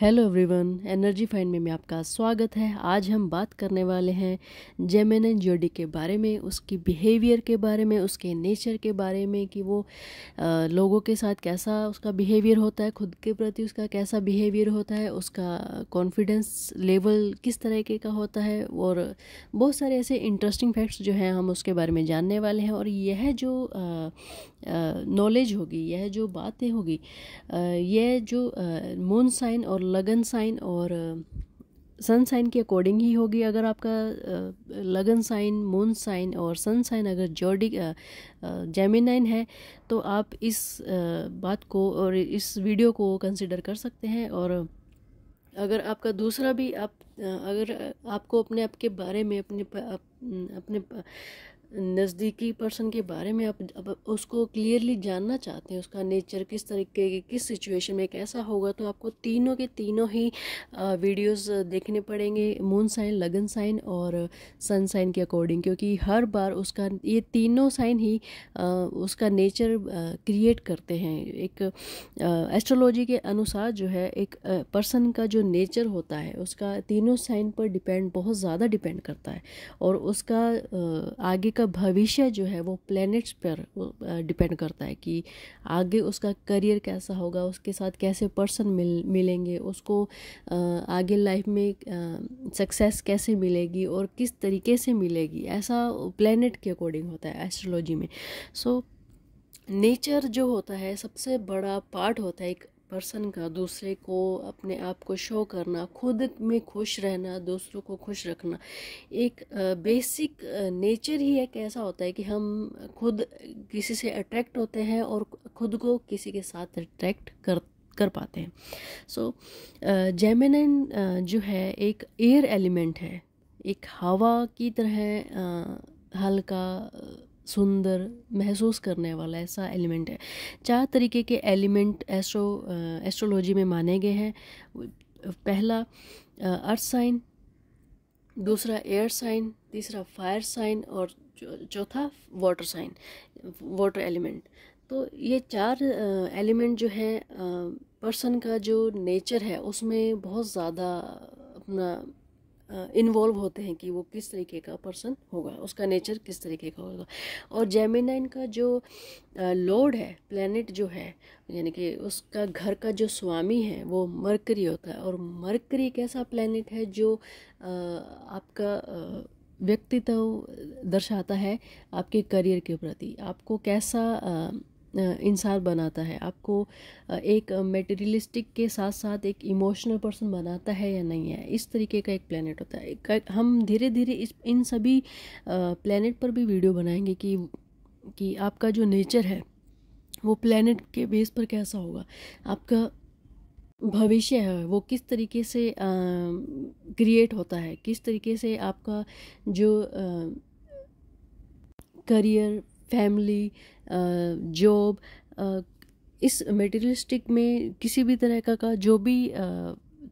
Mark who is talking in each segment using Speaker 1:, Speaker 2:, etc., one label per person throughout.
Speaker 1: hello everyone energy find में मैं आपका स्वागत है आज हम बात करने वाले हैं जेमिन जोडी के बारे में उसकी बिहेवियर के बारे में उसके नेचर के बारे में कि वो आ, लोगों के साथ कैसा उसका बिहेवियर होता है खुद के प्रति उसका कैसा बिहेवियर होता है उसका कॉन्फिडेंस लेवल किस तरीके का होता है और बहुत सारे ऐसे इंटरेस्टिंग फैक्ट्स जो हैं हम उसके बारे में जानने वाले हैं और यह जो नॉलेज होगी यह जो बातें होगी यह जो मून साइन और लगन साइन और सन साइन के अकॉर्डिंग ही होगी अगर आपका लगन साइन मून साइन और सन साइन अगर जॉडी जेमिनाइन है तो आप इस बात को और इस वीडियो को कंसिडर कर सकते हैं और अगर आपका दूसरा भी आप अगर आपको अपने आप के बारे में अपने अपने नज़दीकी पर्सन के बारे में आप अब उसको क्लियरली जानना चाहते हैं उसका नेचर किस तरीके की किस सिचुएशन में कैसा होगा तो आपको तीनों के तीनों ही वीडियोस देखने पड़ेंगे मून साइन लगन साइन और सन साइन के अकॉर्डिंग क्योंकि हर बार उसका ये तीनों साइन ही उसका नेचर क्रिएट करते हैं एक एस्ट्रोलॉजी के अनुसार जो है एक पर्सन का जो नेचर होता है उसका तीनों साइन पर डिपेंड बहुत ज़्यादा डिपेंड करता है और उसका आगे उसका भविष्य जो है वो प्लैनेट्स पर डिपेंड करता है कि आगे उसका करियर कैसा होगा उसके साथ कैसे पर्सन मिल मिलेंगे उसको आगे लाइफ में सक्सेस कैसे मिलेगी और किस तरीके से मिलेगी ऐसा प्लैनेट के अकॉर्डिंग होता है एस्ट्रोलॉजी में सो so, नेचर जो होता है सबसे बड़ा पार्ट होता है एक पर्सन का दूसरे को अपने आप को शो करना खुद में खुश रहना दूसरों को खुश रखना एक बेसिक नेचर ही एक ऐसा होता है कि हम खुद किसी से अट्रैक्ट होते हैं और खुद को किसी के साथ अट्रैक्ट कर कर पाते हैं सो जैमिन जो है एक एयर एलिमेंट है एक हवा की तरह हल्का सुंदर महसूस करने वाला ऐसा एलिमेंट है चार तरीके के एलिमेंट एस्ट्रो एस्ट्रोलॉजी में माने गए हैं पहला अर्थ साइन दूसरा एयर साइन तीसरा फायर साइन और चौथा वाटर साइन वाटर एलिमेंट तो ये चार एलिमेंट जो है पर्सन का जो नेचर है उसमें बहुत ज़्यादा अपना इन्वॉल्व होते हैं कि वो किस तरीके का पर्सन होगा उसका नेचर किस तरीके का होगा और जेमिनाइन का जो लॉर्ड है प्लानट जो है यानी कि उसका घर का जो स्वामी है वो मरकरी होता है और मरकरी एक ऐसा है जो आपका व्यक्तित्व दर्शाता है आपके करियर के प्रति आपको कैसा इंसान बनाता है आपको एक मेटेरियलिस्टिक के साथ साथ एक इमोशनल पर्सन बनाता है या नहीं है इस तरीके का एक प्लानट होता है हम धीरे धीरे इस इन सभी प्लानट पर भी वीडियो बनाएंगे कि कि आपका जो नेचर है वो प्लानट के बेस पर कैसा होगा आपका भविष्य है वो किस तरीके से क्रिएट होता है किस तरीके से आपका जो करियर फैमिली जॉब इस मटेरियलिस्टिक में किसी भी तरह का, का जो भी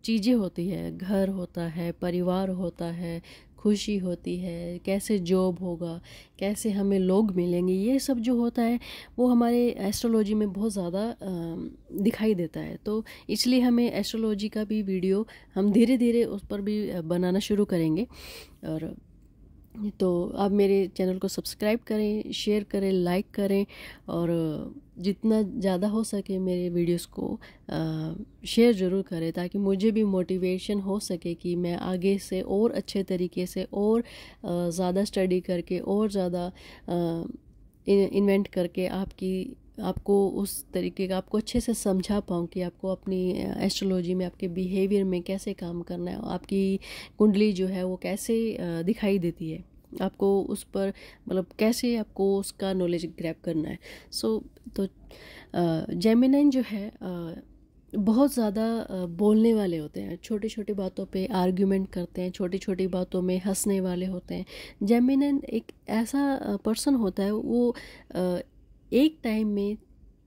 Speaker 1: चीज़ें होती है घर होता है परिवार होता है खुशी होती है कैसे जॉब होगा कैसे हमें लोग मिलेंगे ये सब जो होता है वो हमारे एस्ट्रोलॉजी में बहुत ज़्यादा दिखाई देता है तो इसलिए हमें एस्ट्रोलॉजी का भी वीडियो हम धीरे धीरे उस पर भी बनाना शुरू करेंगे और तो आप मेरे चैनल को सब्सक्राइब करें शेयर करें लाइक करें और जितना ज़्यादा हो सके मेरे वीडियोस को शेयर ज़रूर करें ताकि मुझे भी मोटिवेशन हो सके कि मैं आगे से और अच्छे तरीके से और ज़्यादा स्टडी करके और ज़्यादा इन्वेंट करके आपकी आपको उस तरीके का आपको अच्छे से समझा पाऊँ कि आपको अपनी एस्ट्रोलॉजी में आपके बिहेवियर में कैसे काम करना है आपकी कुंडली जो है वो कैसे दिखाई देती है आपको उस पर मतलब कैसे आपको उसका नॉलेज ग्रैप करना है सो so, तो जेमिनाइन जो है आ, बहुत ज़्यादा बोलने वाले होते हैं छोटी छोटी बातों पे आर्ग्यूमेंट करते हैं छोटी छोटी बातों में हंसने वाले होते हैं जेमिनन एक ऐसा पर्सन होता है वो एक टाइम में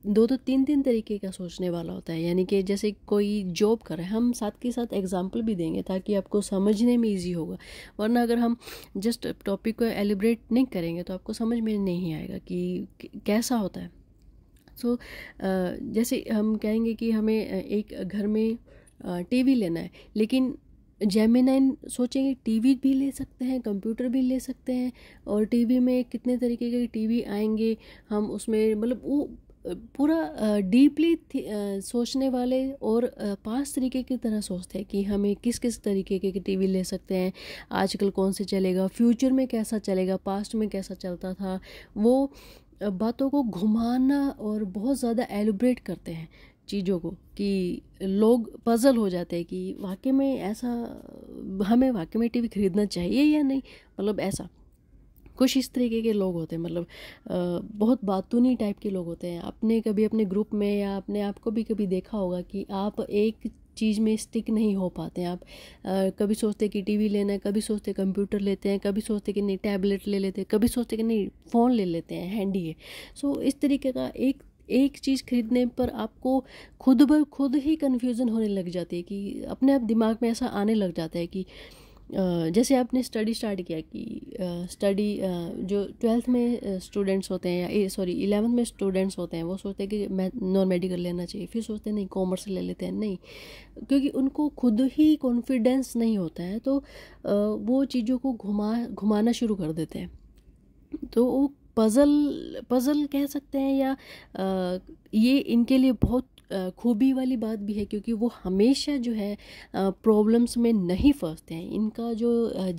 Speaker 1: दो दो तो तीन तीन तरीके का सोचने वाला होता है यानी कि जैसे कोई जॉब कर रहे हम साथ के साथ एग्जाम्पल भी देंगे ताकि आपको समझने में ईजी होगा वरना अगर हम जस्ट टॉपिक को एलिब्रेट नहीं करेंगे तो आपको समझ में नहीं आएगा कि कैसा होता है सो so, जैसे हम कहेंगे कि हमें एक घर में टीवी लेना है लेकिन जेमिनाइन सोचेंगे टीवी भी ले सकते हैं कंप्यूटर भी ले सकते हैं और टीवी में कितने तरीके के टीवी आएंगे हम उसमें मतलब वो पूरा डीपली सोचने वाले और पांच तरीके की तरह सोचते हैं कि हमें किस किस तरीके के टीवी ले सकते हैं आजकल कौन से चलेगा फ्यूचर में कैसा चलेगा पास्ट में कैसा चलता था वो बातों को घुमाना और बहुत ज़्यादा एलिब्रेट करते हैं चीज़ों को कि लोग पज़ल हो जाते हैं कि वाकई में ऐसा हमें वाकई में टीवी खरीदना चाहिए या नहीं मतलब ऐसा कुछ इस तरीके के लोग होते हैं मतलब बहुत बातूनी टाइप के लोग होते हैं आपने कभी अपने ग्रुप में या अपने आप भी कभी देखा होगा कि आप एक चीज़ में स्टिक नहीं हो पाते हैं आप आ, कभी सोचते कि टीवी लेना है कभी सोचते कंप्यूटर लेते हैं कभी सोचते कि नहीं टैबलेट ले लेते हैं कभी सोचते कि नहीं फ़ोन ले लेते हैं हैंडी है सो so, इस तरीके का एक एक चीज़ खरीदने पर आपको खुद ब खुद ही कन्फ्यूज़न होने लग जाती है कि अपने आप दिमाग में ऐसा आने लग जाता है कि जैसे आपने स्टडी स्टार्ट किया कि स्टडी जो ट्वेल्थ में स्टूडेंट्स होते हैं या सॉरी इलेवंथ में स्टूडेंट्स होते हैं वो सोचते हैं कि मैं नॉन मेडिकल लेना चाहिए फिर सोचते हैं नहीं कॉमर्स ले लेते हैं नहीं क्योंकि उनको खुद ही कॉन्फिडेंस नहीं होता है तो वो चीज़ों को घुमा घुमाना शुरू कर देते हैं तो वो पज़ल पज़ल कह सकते हैं या आ, ये इनके लिए बहुत खूबी वाली बात भी है क्योंकि वो हमेशा जो है प्रॉब्लम्स में नहीं फंसते हैं इनका जो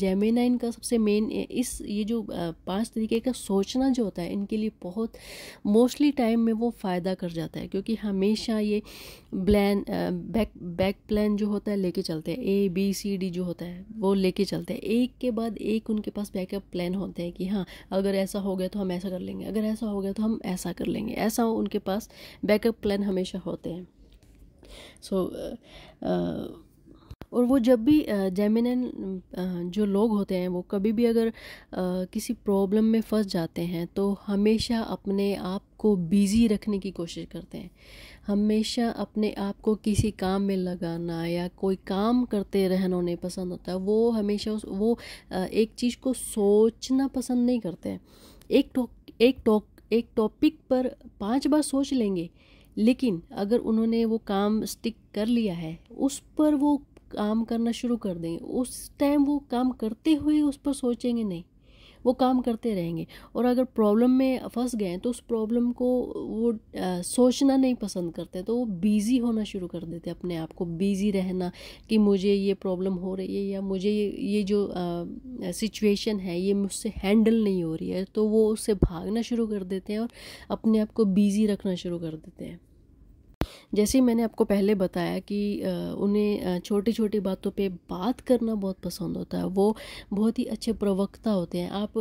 Speaker 1: जेमेना इनका सबसे मेन इस ये जो पांच तरीके का सोचना जो होता है इनके लिए बहुत मोस्टली टाइम में वो फ़ायदा कर जाता है क्योंकि हमेशा ये प्लान बैक बैक प्लान जो होता है लेके चलते हैं ए बी सी डी जो होता है वो लेके चलते हैं एक के बाद एक उनके पास बैकअप प्लान होते हैं कि हाँ अगर ऐसा हो गया तो हम ऐसा कर लेंगे अगर ऐसा हो गया तो हम ऐसा कर लेंगे ऐसा उनके पास बैकअप प्लान हमेशा होता होते हैं सो so, और वो जब भी जेमिनन जो लोग होते हैं वो कभी भी अगर किसी प्रॉब्लम में फंस जाते हैं तो हमेशा अपने आप को बिज़ी रखने की कोशिश करते हैं हमेशा अपने आप को किसी काम में लगाना या कोई काम करते रहना उन्हें पसंद होता है वो हमेशा उस वो एक चीज़ को सोचना पसंद नहीं करते हैं एक टॉक एक टॉक एक टॉपिक पर पांच बार सोच लेंगे लेकिन अगर उन्होंने वो काम स्टिक कर लिया है उस पर वो काम करना शुरू कर देंगे उस टाइम वो काम करते हुए उस पर सोचेंगे नहीं वो काम करते रहेंगे और अगर प्रॉब्लम में फंस गए तो उस प्रॉब्लम को वो आ, सोचना नहीं पसंद करते तो वो बिज़ी होना शुरू कर देते अपने आप को बिज़ी रहना कि मुझे ये प्रॉब्लम हो रही है या मुझे ये ये जो सिचुएशन है ये मुझसे हैंडल नहीं हो रही है तो वो उससे भागना शुरू कर देते हैं और अपने आप को बिज़ी रखना शुरू कर देते हैं जैसे ही मैंने आपको पहले बताया कि उन्हें छोटी छोटी बातों पे बात करना बहुत पसंद होता है वो बहुत ही अच्छे प्रवक्ता होते हैं आप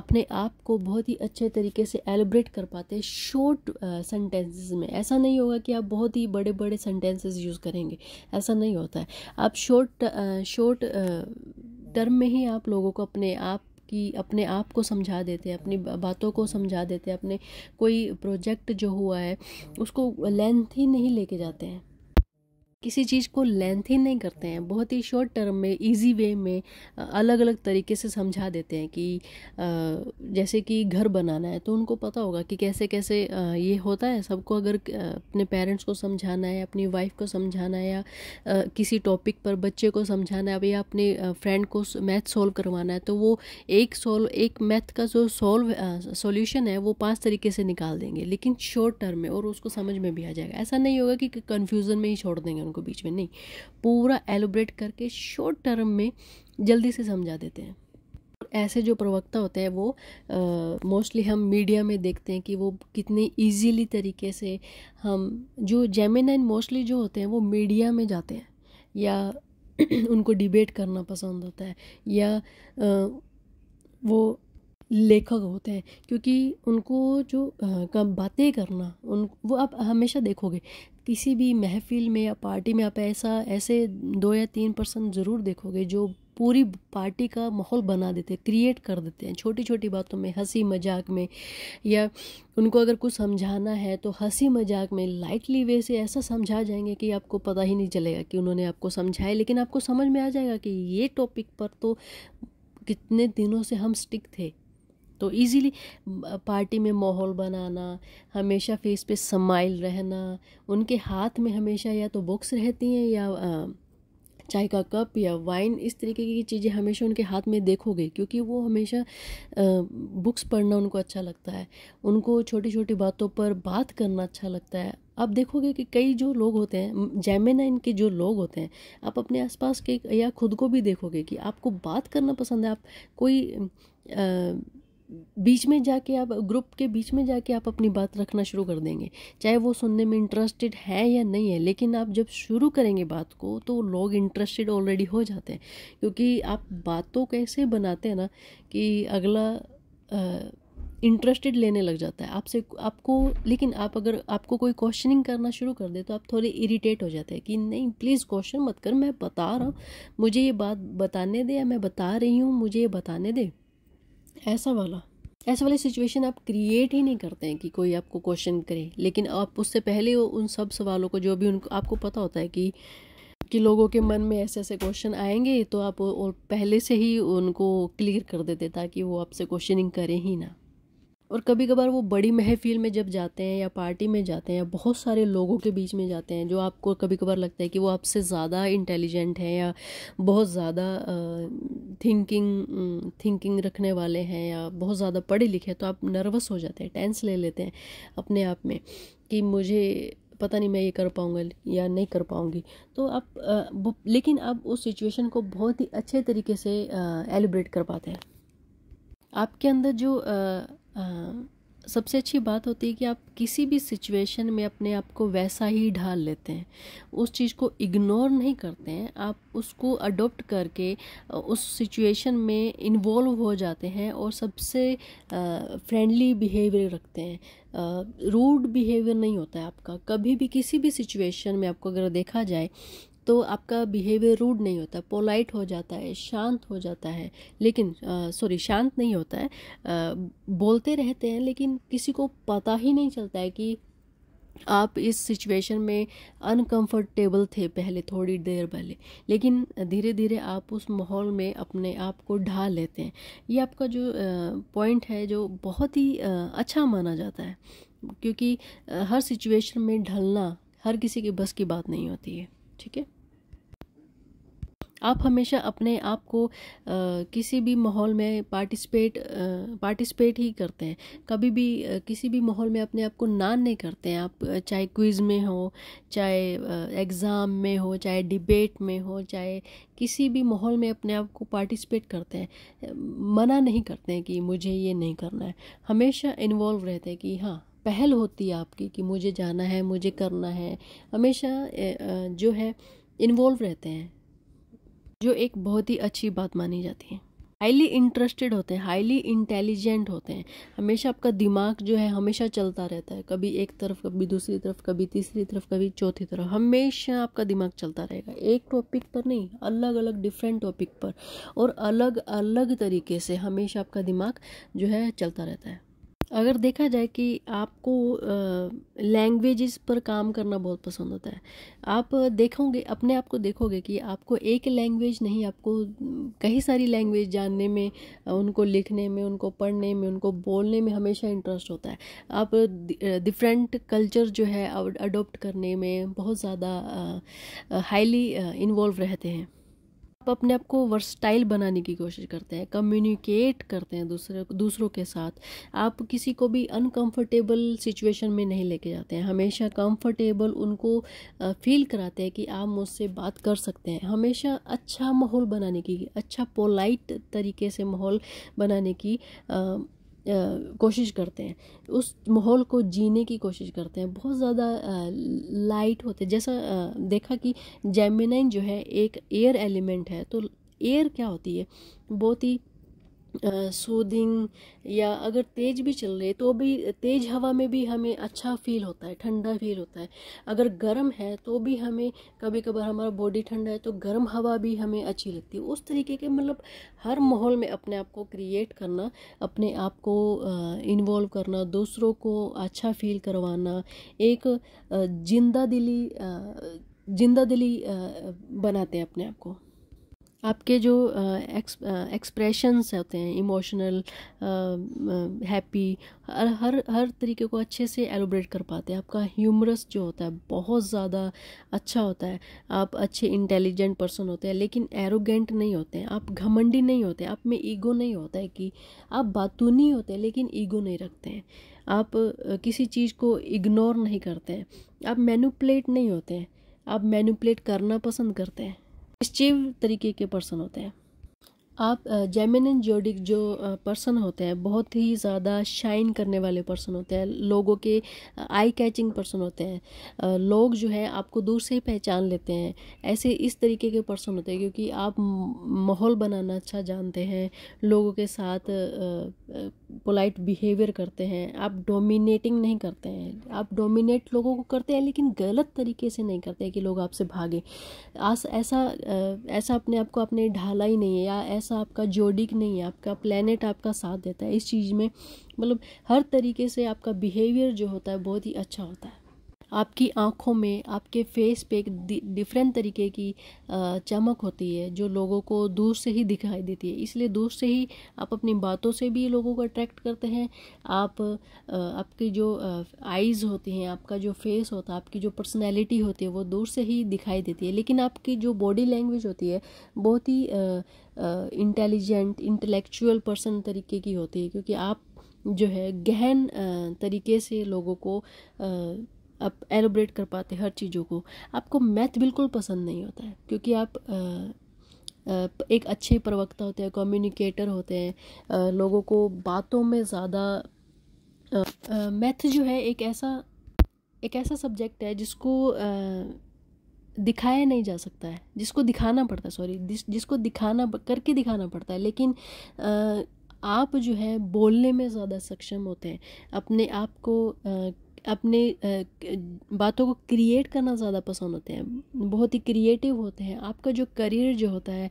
Speaker 1: अपने आप को बहुत ही अच्छे तरीके से एलिब्रेट कर पाते हैं शॉर्ट सेंटेंसेस में ऐसा नहीं होगा कि आप बहुत ही बड़े बड़े सेंटेंसेस यूज़ करेंगे ऐसा नहीं होता है आप शॉर्ट शॉर्ट टर्म में ही आप लोगों को अपने आप कि अपने आप को समझा देते हैं अपनी बातों को समझा देते हैं अपने कोई प्रोजेक्ट जो हुआ है उसको लेंथ ही नहीं लेके जाते हैं किसी चीज़ को लेंथी नहीं करते हैं बहुत ही शॉर्ट टर्म में इजी वे में अलग अलग तरीके से समझा देते हैं कि जैसे कि घर बनाना है तो उनको पता होगा कि कैसे कैसे ये होता है सबको अगर अपने पेरेंट्स को समझाना है अपनी वाइफ को समझाना है या किसी टॉपिक पर बच्चे को समझाना है या अपने फ्रेंड को मैथ सॉल्व करवाना है तो वो एक सोल्व एक मैथ का जो सोल्व सोल्यूशन है वो पाँच तरीके से निकाल देंगे लेकिन शॉर्ट टर्म में और उसको समझ में भी आ जाएगा ऐसा नहीं होगा कि कन्फ्यूज़न में ही छोड़ देंगे को बीच में नहीं पूरा एलोब्रेट करके शॉर्ट टर्म में जल्दी से समझा देते हैं ऐसे जो प्रवक्ता होते हैं वो मोस्टली हम मीडिया में देखते हैं कि वो कितने इजीली तरीके से हम जो जेमिनाइन मोस्टली जो होते हैं वो मीडिया में जाते हैं या उनको डिबेट करना पसंद होता है या आ, वो लेखक होते हैं क्योंकि उनको जो बातें करना उन वो आप हमेशा देखोगे किसी भी महफ़िल में या पार्टी में आप ऐसा ऐसे दो या तीन पर्सन ज़रूर देखोगे जो पूरी पार्टी का माहौल बना देते हैं क्रिएट कर देते हैं छोटी छोटी बातों में हंसी मजाक में या उनको अगर कुछ समझाना है तो हंसी मजाक में लाइटली वे से ऐसा समझा जाएंगे कि आपको पता ही नहीं चलेगा कि उन्होंने आपको समझाया लेकिन आपको समझ में आ जाएगा कि ये टॉपिक पर तो कितने दिनों से हम स्टिक थे तो इजीली पार्टी में माहौल बनाना हमेशा फेस पे समाइल रहना उनके हाथ में हमेशा या तो बुक्स रहती हैं या चाय का कप या वाइन इस तरीके की चीज़ें हमेशा उनके हाथ में देखोगे क्योंकि वो हमेशा बुक्स पढ़ना उनको अच्छा लगता है उनको छोटी छोटी बातों पर बात करना अच्छा लगता है आप देखोगे कि कई जो लोग होते हैं जैमिनाइन इनके जो लोग होते हैं आप अपने आसपास के या खुद को भी देखोगे कि आपको बात करना पसंद है आप कोई आ, बीच में जाके आप ग्रुप के बीच में जाके आप अपनी बात रखना शुरू कर देंगे चाहे वो सुनने में इंटरेस्टेड है या नहीं है लेकिन आप जब शुरू करेंगे बात को तो लोग इंटरेस्टेड ऑलरेडी हो जाते हैं क्योंकि आप बातों कैसे बनाते हैं ना कि अगला इंटरेस्टेड लेने लग जाता है आपसे आपको लेकिन आप अगर आपको कोई क्वेश्चनिंग करना शुरू कर दे तो आप थोड़े इरीटेट हो जाते हैं कि नहीं प्लीज़ क्वेश्चन मत कर मैं बता रहा हूँ मुझे ये बात बताने दे या मैं बता रही हूँ मुझे ये बताने दे ऐसा वाला ऐसे वाली सिचुएशन आप क्रिएट ही नहीं करते हैं कि कोई आपको क्वेश्चन करे लेकिन आप उससे पहले उन सब सवालों को जो भी उनको आपको पता होता है कि कि लोगों के मन में ऐसे ऐसे क्वेश्चन आएंगे तो आप और पहले से ही उनको क्लियर कर देते ताकि वो आपसे क्वेश्चनिंग करें ही ना और कभी कभार वो बड़ी महफ़िल में जब जाते हैं या पार्टी में जाते हैं या बहुत सारे लोगों के बीच में जाते हैं जो आपको कभी कभार लगता है कि वो आपसे ज़्यादा इंटेलिजेंट हैं या बहुत ज़्यादा थिंकिंग थिंकिंग रखने वाले हैं या बहुत ज़्यादा पढ़े लिखे तो आप नर्वस हो जाते हैं टेंस ले लेते हैं अपने आप में कि मुझे पता नहीं मैं ये कर पाऊँगा या नहीं कर पाऊँगी तो आप आ, लेकिन आप उस सिचुएशन को बहुत ही अच्छे तरीके से एलिब्रेट कर पाते हैं आपके अंदर जो आ, सबसे अच्छी बात होती है कि आप किसी भी सिचुएशन में अपने आप को वैसा ही ढाल लेते हैं उस चीज़ को इग्नोर नहीं करते हैं आप उसको अडोप्ट करके उस सिचुएशन में इन्वॉल्व हो जाते हैं और सबसे फ्रेंडली बिहेवियर रखते हैं रूड बिहेवियर नहीं होता है आपका कभी भी किसी भी सिचुएशन में आपको अगर देखा जाए तो आपका बिहेवियर रूड नहीं होता पोलाइट हो जाता है शांत हो जाता है लेकिन सॉरी शांत नहीं होता है आ, बोलते रहते हैं लेकिन किसी को पता ही नहीं चलता है कि आप इस सिचुएशन में अनकंफर्टेबल थे पहले थोड़ी देर पहले लेकिन धीरे धीरे आप उस माहौल में अपने आप को ढाल लेते हैं ये आपका जो पॉइंट है जो बहुत ही अच्छा माना जाता है क्योंकि हर सिचुएशन में ढलना हर किसी के बस की बात नहीं होती है ठीक है आप हमेशा अपने आप को किसी भी माहौल में पार्टिसिपेट पार्टिसिपेट ही करते हैं कभी भी आ, किसी भी माहौल में अपने आप को नान नहीं करते हैं आप चाहे क्विज़ में हो चाहे एग्ज़ाम में हो चाहे डिबेट में हो चाहे किसी भी माहौल में अपने आप को पार्टिसिपेट करते हैं मना नहीं करते हैं कि मुझे ये नहीं करना है हमेशा इन्वॉल्व रहते हैं कि हाँ पहल होती है आपकी कि मुझे जाना है मुझे करना है हमेशा जो है इन्वॉल्व रहते हैं जो एक बहुत ही अच्छी बात मानी जाती है हाईली इंटरेस्टेड होते हैं हाईली इंटेलिजेंट होते हैं हमेशा आपका दिमाग जो है हमेशा चलता रहता है कभी एक तरफ कभी दूसरी तरफ कभी तीसरी तरफ कभी चौथी तरफ हमेशा आपका दिमाग चलता रहेगा एक टॉपिक पर नहीं अलग अलग डिफरेंट टॉपिक पर और अलग अलग तरीके से हमेशा आपका दिमाग जो है चलता रहता है अगर देखा जाए कि आपको लैंग्वेजेस पर काम करना बहुत पसंद होता है आप देखोगे अपने आप को देखोगे कि आपको एक लैंग्वेज नहीं आपको कई सारी लैंग्वेज जानने में उनको लिखने में उनको पढ़ने में उनको बोलने में हमेशा इंटरेस्ट होता है आप डिफरेंट कल्चर जो है अडोप्ट करने में बहुत ज़्यादा हाईली इन्वॉल्व रहते हैं आप अपने आप को वर्सटाइल बनाने की कोशिश करते हैं कम्युनिकेट करते हैं दूसरे दूसरों के साथ आप किसी को भी अनकंफर्टेबल सिचुएशन में नहीं लेके जाते हैं हमेशा कंफर्टेबल उनको फील कराते हैं कि आप मुझसे बात कर सकते हैं हमेशा अच्छा माहौल बनाने की अच्छा पोलाइट तरीके से माहौल बनाने की आ, कोशिश करते हैं उस माहौल को जीने की कोशिश करते हैं बहुत ज़्यादा लाइट होते जैसा आ, देखा कि जेमिनाइन जो है एक एयर एलिमेंट है तो एयर क्या होती है बहुत ही सूदिंग या अगर तेज भी चल रहे तो भी तेज हवा में भी हमें अच्छा फील होता है ठंडा फील होता है अगर गर्म है तो भी हमें कभी कभार हमारा बॉडी ठंडा है तो गर्म हवा भी हमें अच्छी लगती है उस तरीके के मतलब हर माहौल में अपने आप को क्रिएट करना अपने आप को इन्वॉल्व करना दूसरों को अच्छा फील करवाना एक जिंदा दिली जिंदा दिली बनाते हैं अपने आप को आपके जो एक्सप्रेशंस होते हैं इमोशनल हैप्पी हर हर हर तरीके को अच्छे से एलोब्रेट कर पाते हैं आपका ह्यूमरस जो होता है बहुत ज़्यादा अच्छा होता है आप अच्छे इंटेलिजेंट पर्सन होते हैं लेकिन एरोगेंट नहीं होते हैं आप घमंडी नहीं होते आप में ईगो नहीं होता है कि आप बातूनी होते हैं लेकिन ईगो नहीं रखते हैं आप किसी चीज़ को इग्नोर नहीं करते हैं आप मैनुपलेट नहीं होते हैं आप मैनुपलेट करना पसंद करते हैं मिस्चीव तरीके के पर्सन होते हैं आप जेमिन जोडिक जो पर्सन होते हैं बहुत ही ज़्यादा शाइन करने वाले पर्सन होते हैं लोगों के आई कैचिंग पर्सन होते हैं लोग जो है आपको दूर से ही पहचान लेते हैं ऐसे इस तरीके के पर्सन होते हैं क्योंकि आप माहौल बनाना अच्छा जानते हैं लोगों के साथ पोलाइट बिहेवियर करते हैं आप डोमिनेटिंग नहीं करते हैं आप डोमिनेट लोगों को करते हैं लेकिन गलत तरीके से नहीं करते कि लोग आपसे भागे आस ऐसा ऐसा अपने आप को आपने ढाला ही नहीं है या ऐसा आपका जोडिक नहीं है आपका प्लानट आपका साथ देता है इस चीज़ में मतलब हर तरीके से आपका बिहेवियर जो होता है बहुत ही अच्छा होता है आपकी आँखों में आपके फेस पे एक डिफरेंट तरीके की चमक होती है जो लोगों को दूर से ही दिखाई देती है इसलिए दूर से ही आप अपनी बातों से भी लोगों को अट्रैक्ट करते हैं आप आपकी जो आइज़ होती हैं आपका जो फेस होता है आपकी जो पर्सनैलिटी होती है वो दूर से ही दिखाई देती है लेकिन आपकी जो बॉडी लैंग्वेज होती है बहुत ही इंटेलिजेंट इंटेलेक्चुअल पर्सन तरीके की होती है क्योंकि आप जो है गहन तरीके से लोगों को आप एलोब्रेट कर पाते हर चीज़ों को आपको मैथ बिल्कुल पसंद नहीं होता है क्योंकि आप एक अच्छे प्रवक्ता होते हैं कम्युनिकेटर होते हैं लोगों को बातों में ज़्यादा मैथ जो है एक ऐसा एक ऐसा सब्जेक्ट है जिसको आ, दिखाया नहीं जा सकता है जिसको दिखाना पड़ता है सॉरी जिस, जिसको दिखाना करके दिखाना पड़ता है लेकिन आ, आप जो है बोलने में ज़्यादा सक्षम होते हैं अपने आप को आ, अपने बातों को क्रिएट करना ज़्यादा पसंद होते हैं बहुत ही क्रिएटिव होते हैं आपका जो करियर जो होता है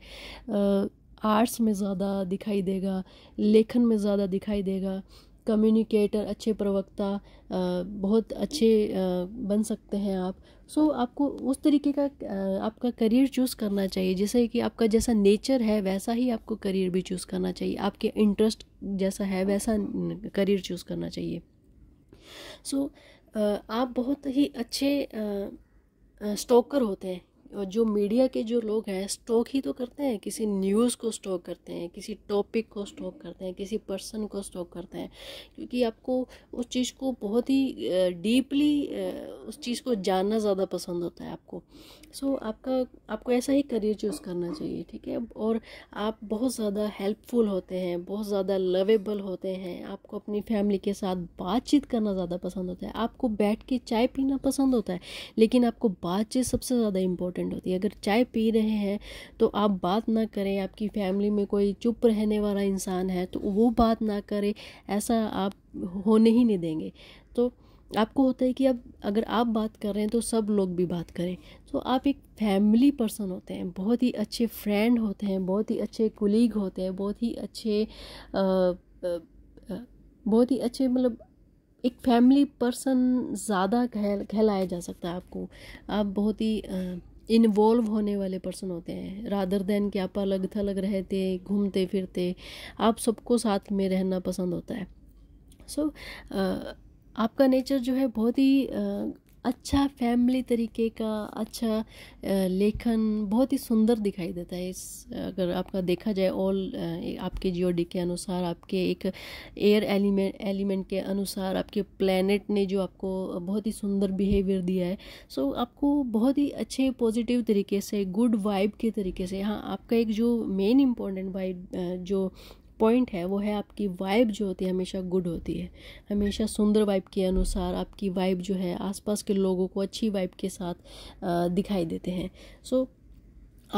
Speaker 1: आर्ट्स में ज़्यादा दिखाई देगा लेखन में ज़्यादा दिखाई देगा कम्युनिकेटर अच्छे प्रवक्ता बहुत अच्छे बन सकते हैं आप सो so, आपको उस तरीके का आपका करियर चूज़ करना चाहिए जैसे कि आपका जैसा नेचर है वैसा ही आपको करियर भी चूज़ करना चाहिए आपके इंटरेस्ट जैसा है वैसा करियर चूज़ करना चाहिए सो so, uh, आप बहुत ही अच्छे स्टॉकर uh, uh, होते हैं और जो मीडिया के जो लोग हैं स्टॉक ही तो करते हैं किसी न्यूज़ को स्टॉक करते हैं किसी टॉपिक को स्टॉक करते हैं किसी पर्सन को स्टॉक करते हैं क्योंकि आपको उस चीज़ को बहुत ही डीपली उस चीज़ को जानना ज़्यादा पसंद होता है आपको सो so, आपका आपको ऐसा ही करियर चूज़ करना चाहिए ठीक है और आप बहुत ज़्यादा हेल्पफुल होते हैं बहुत ज़्यादा लवेबल होते हैं आपको अपनी फैमिली के साथ बातचीत करना ज़्यादा पसंद होता है आपको बैठ के चाय पीना पसंद होता है लेकिन आपको बातचीत सबसे ज़्यादा इम्पोर्टेंट इम्पॉर्टेंट होती है अगर चाय पी रहे हैं तो आप बात ना करें आपकी फैमिली में कोई चुप रहने वाला इंसान है तो वो बात ना करे ऐसा आप होने ही नहीं देंगे तो आपको होता है कि अब अगर आप बात कर रहे हैं तो सब लोग भी बात करें तो आप एक फैमिली पर्सन होते हैं बहुत ही अच्छे फ्रेंड होते हैं बहुत ही अच्छे कुलीग होते हैं बहुत ही अच्छे बहुत ही अच्छे मतलब एक फैमिली पर्सन ज़्यादा कहलाया जा सकता है आपको आप बहुत ही इन्वॉल्व होने वाले पर्सन होते हैं रादर देन कि आप अलग थलग रहते घूमते फिरते आप सबको साथ में रहना पसंद होता है सो so, uh, आपका नेचर जो है बहुत ही अच्छा फैमिली तरीके का अच्छा लेखन बहुत ही सुंदर दिखाई देता है इस अगर आपका देखा जाए ऑल आपके जियोडी के अनुसार आपके एक एयर एलिमेंट एलिमेंट के अनुसार आपके प्लानट ने जो आपको बहुत ही सुंदर बिहेवियर दिया है सो आपको बहुत ही अच्छे पॉजिटिव तरीके से गुड वाइब के तरीके से हाँ आपका एक जो मेन इम्पोर्टेंट वाइब जो पॉइंट है वो है आपकी वाइब जो होती है हमेशा गुड होती है हमेशा सुंदर वाइब के अनुसार आपकी वाइब जो है आसपास के लोगों को अच्छी वाइब के साथ दिखाई देते हैं सो so,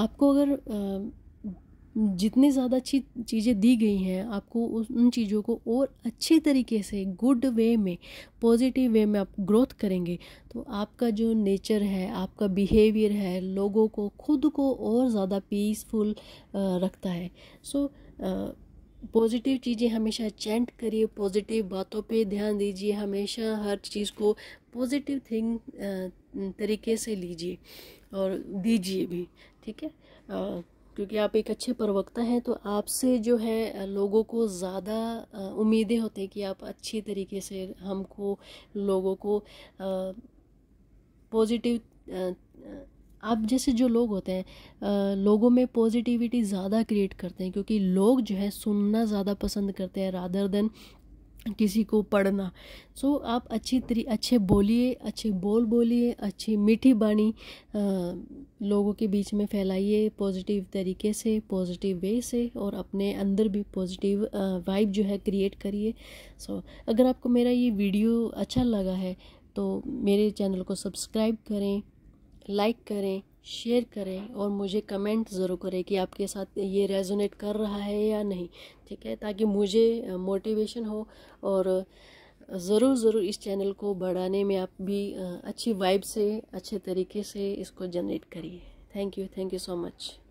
Speaker 1: आपको अगर जितनी ज़्यादा अच्छी चीज़ें दी गई हैं आपको उन चीज़ों को और अच्छे तरीके से गुड वे में पॉजिटिव वे में आप ग्रोथ करेंगे तो आपका जो नेचर है आपका बिहेवियर है लोगों को खुद को और ज़्यादा पीसफुल रखता है सो so, पॉजिटिव चीज़ें हमेशा चैंट करिए पॉजिटिव बातों पे ध्यान दीजिए हमेशा हर चीज़ को पॉजिटिव थिंग तरीके से लीजिए और दीजिए भी ठीक है आ, क्योंकि आप एक अच्छे प्रवक्ता हैं तो आपसे जो है लोगों को ज़्यादा उम्मीदें होती हैं कि आप अच्छी तरीके से हमको लोगों को पॉजिटिव आप जैसे जो लोग होते हैं लोगों में पॉजिटिविटी ज़्यादा क्रिएट करते हैं क्योंकि लोग जो है सुनना ज़्यादा पसंद करते हैं रादर देन किसी को पढ़ना सो so, आप अच्छी तरी अच्छे बोलिए अच्छे बोल बोलिए अच्छी मीठी बाणी लोगों के बीच में फैलाइए पॉजिटिव तरीके से पॉजिटिव वे से और अपने अंदर भी पॉजिटिव वाइब जो है क्रिएट करिए सो so, अगर आपको मेरा ये वीडियो अच्छा लगा है तो मेरे चैनल को सब्सक्राइब करें लाइक करें शेयर करें और मुझे कमेंट ज़रूर करें कि आपके साथ ये रेजोनेट कर रहा है या नहीं ठीक है ताकि मुझे मोटिवेशन हो और ज़रूर ज़रूर इस चैनल को बढ़ाने में आप भी अच्छी वाइब से अच्छे तरीके से इसको जनरेट करिए thank you thank you so much